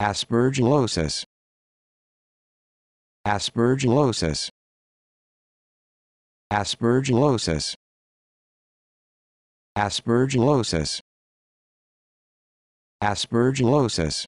Aspergillosis. Aspergillosis. Aspergillosis. Aspergillosis. Aspergillosis.